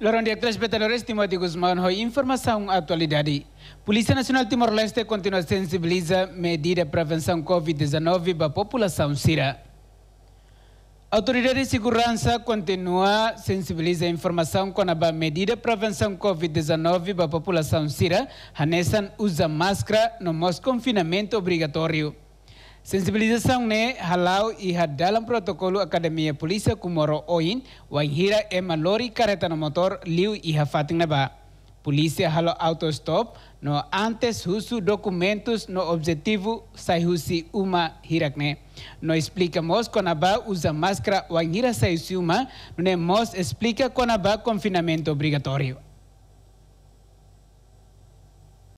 Lorong Director Espectadores Timothy Guzmán, Hoje informação atualidade. Polícia Nacional Timor-Leste continua sensibiliza medida de prevenção Covid-19 para a população sira. Autoridade de Segurança continua sensibiliza a informação com a medida de prevenção Covid-19 para a população sira. Hanessan usa máscara no nosso confinamento obrigatório. Sensibilização ne halau e dalam protocolo Academia Polícia Kumoro Oin, Wanghira ema malori carreta no motor liu e fatin na Polícia halau autostop no antes husu documentos no objetivo sai husi uma hirakne. No explica mos conaba usa máscara Wanghira sai uma, no mos explica conaba confinamento obrigatório.